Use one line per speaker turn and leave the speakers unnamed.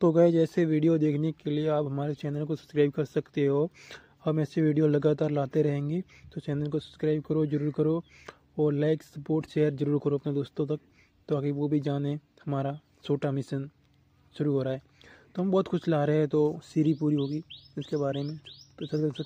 तो गए जैसे वीडियो देखने के लिए आप हमारे चैनल को सब्सक्राइब कर सकते हो हम ऐसे वीडियो लगातार लाते रहेंगे तो चैनल को सब्सक्राइब करो जरूर करो और लाइक सपोर्ट शेयर जरूर करो अपने दोस्तों तक तो आगे वो भी जाने हमारा छोटा मिशन शुरू हो रहा है तो हम बहुत कुछ ला रहे हैं तो सीरी पूरी होगी इसके बारे में तो